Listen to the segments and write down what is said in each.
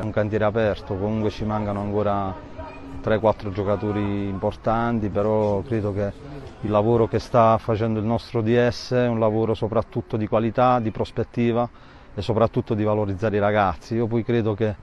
È un cantiere aperto, comunque ci mancano ancora 3-4 giocatori importanti, però credo che il lavoro che sta facendo il nostro DS è un lavoro soprattutto di qualità, di prospettiva e soprattutto di valorizzare i ragazzi. Io poi credo che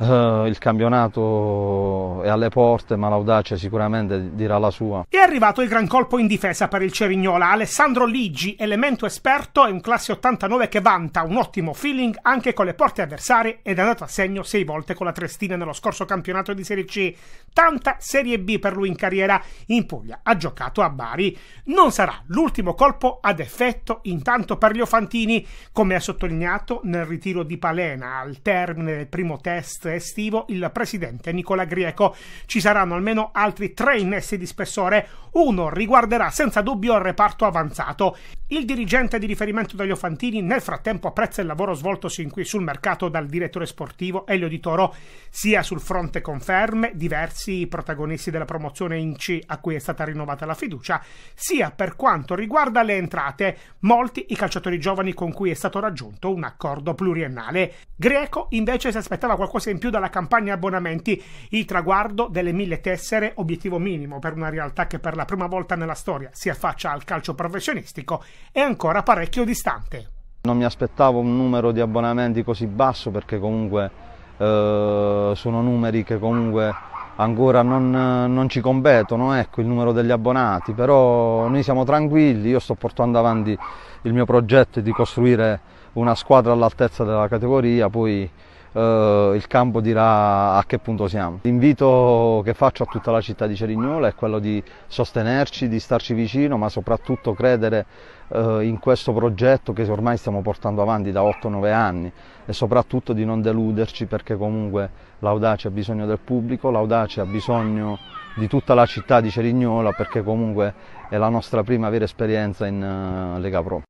Uh, il campionato è alle porte, ma l'audacia sicuramente dirà la sua. È arrivato il gran colpo in difesa per il Cerignola. Alessandro Liggi, elemento esperto, è un classe 89 che vanta un ottimo feeling anche con le porte avversarie ed è andato a segno sei volte con la Trestina nello scorso campionato di Serie C. Tanta Serie B per lui in carriera. In Puglia ha giocato a Bari. Non sarà l'ultimo colpo ad effetto intanto per gli Ofantini, come ha sottolineato nel ritiro di Palena al termine del primo test semestre estivo il presidente Nicola Grieco. Ci saranno almeno altri tre innesti di spessore. Uno riguarderà senza dubbio il reparto avanzato. Il dirigente di riferimento degli Ofantini nel frattempo apprezza il lavoro svolto sin qui sul mercato dal direttore sportivo Elio Di Toro, sia sul fronte conferme, diversi i protagonisti della promozione in C a cui è stata rinnovata la fiducia, sia per quanto riguarda le entrate, molti i calciatori giovani con cui è stato raggiunto un accordo pluriennale. Greco invece si aspettava qualcosa in in più dalla campagna abbonamenti, il traguardo delle mille tessere, obiettivo minimo per una realtà che per la prima volta nella storia si affaccia al calcio professionistico, è ancora parecchio distante. Non mi aspettavo un numero di abbonamenti così basso perché comunque eh, sono numeri che comunque ancora non, non ci competono, ecco, il numero degli abbonati, però noi siamo tranquilli, io sto portando avanti il mio progetto di costruire una squadra all'altezza della categoria, poi eh, il campo dirà a che punto siamo. L'invito che faccio a tutta la città di Cerignola è quello di sostenerci, di starci vicino, ma soprattutto credere eh, in questo progetto che ormai stiamo portando avanti da 8-9 anni e soprattutto di non deluderci perché comunque l'audacia ha bisogno del pubblico, l'audacia ha bisogno di tutta la città di Cerignola perché comunque è la nostra prima vera esperienza in eh, Lega Pro.